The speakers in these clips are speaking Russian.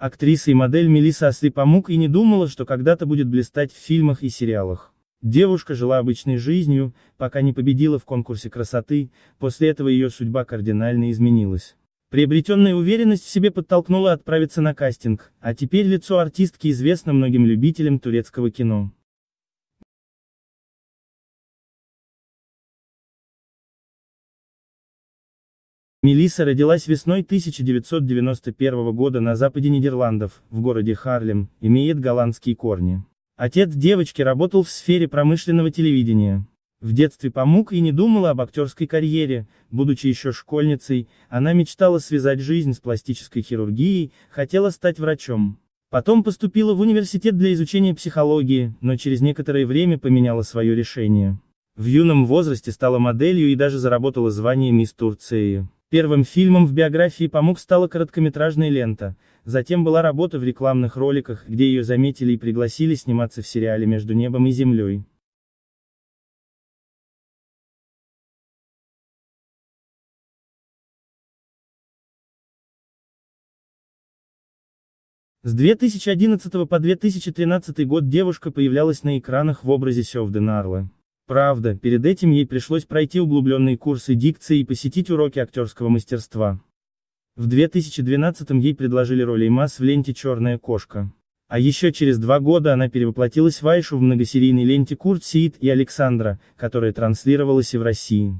Актриса и модель Мелиса Астрипамук и не думала, что когда-то будет блистать в фильмах и сериалах. Девушка жила обычной жизнью, пока не победила в конкурсе красоты, после этого ее судьба кардинально изменилась. Приобретенная уверенность в себе подтолкнула отправиться на кастинг, а теперь лицо артистки известно многим любителям турецкого кино. Мелисса родилась весной 1991 года на западе Нидерландов, в городе Харлем, имеет голландские корни. Отец девочки работал в сфере промышленного телевидения. В детстве помог и не думала об актерской карьере, будучи еще школьницей, она мечтала связать жизнь с пластической хирургией, хотела стать врачом. Потом поступила в университет для изучения психологии, но через некоторое время поменяла свое решение. В юном возрасте стала моделью и даже заработала звание мисс Турции. Первым фильмом в биографии помог стала короткометражная лента, затем была работа в рекламных роликах, где ее заметили и пригласили сниматься в сериале «Между небом и землей». С 2011 по 2013 год девушка появлялась на экранах в образе Севдена Арла. Правда, перед этим ей пришлось пройти углубленные курсы дикции и посетить уроки актерского мастерства. В 2012 м ей предложили роль Эймас в ленте «Черная кошка». А еще через два года она перевоплотилась в Айшу в многосерийной ленте Курт Сиит и Александра, которая транслировалась и в России.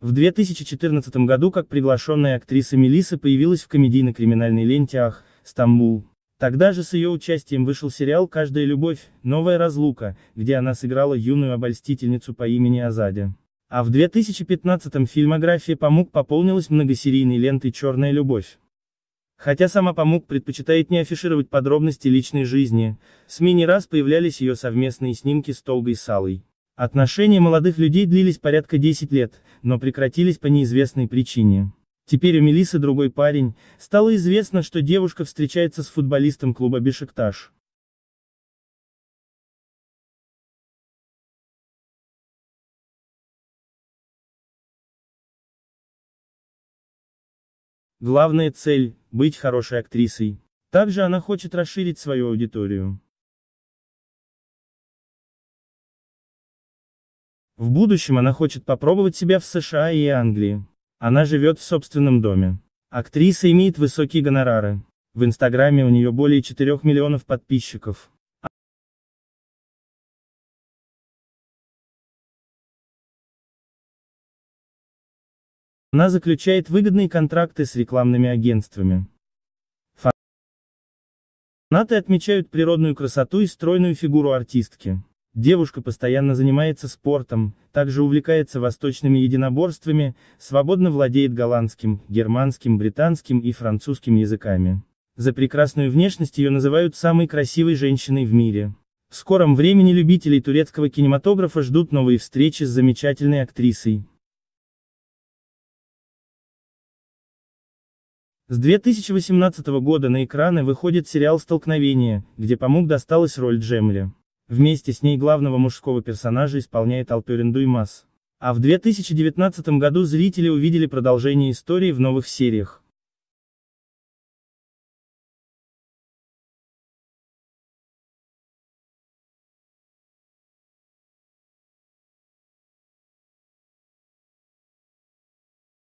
В 2014 году как приглашенная актриса Мелиса появилась в комедийно-криминальной ленте «Ах, Стамбул». Тогда же с ее участием вышел сериал «Каждая любовь. Новая разлука», где она сыграла юную обольстительницу по имени Азади. А в 2015-м фильмография Памук пополнилась многосерийной лентой «Черная любовь». Хотя сама Памук предпочитает не афишировать подробности личной жизни, в СМИ не раз появлялись ее совместные снимки с Толгой Салой. Отношения молодых людей длились порядка 10 лет, но прекратились по неизвестной причине. Теперь у Мелисы другой парень, стало известно, что девушка встречается с футболистом клуба Бешикташ. Главная цель – быть хорошей актрисой. Также она хочет расширить свою аудиторию. В будущем она хочет попробовать себя в США и Англии. Она живет в собственном доме. Актриса имеет высокие гонорары. В Инстаграме у нее более 4 миллионов подписчиков. Она заключает выгодные контракты с рекламными агентствами. Фанаты отмечают природную красоту и стройную фигуру артистки. Девушка постоянно занимается спортом, также увлекается восточными единоборствами, свободно владеет голландским, германским, британским и французским языками. За прекрасную внешность ее называют самой красивой женщиной в мире. В скором времени любителей турецкого кинематографа ждут новые встречи с замечательной актрисой. С 2018 года на экраны выходит сериал «Столкновение», где Памук досталась роль Джемли. Вместе с ней главного мужского персонажа исполняет Алперин Дуймас. А в 2019 году зрители увидели продолжение истории в новых сериях.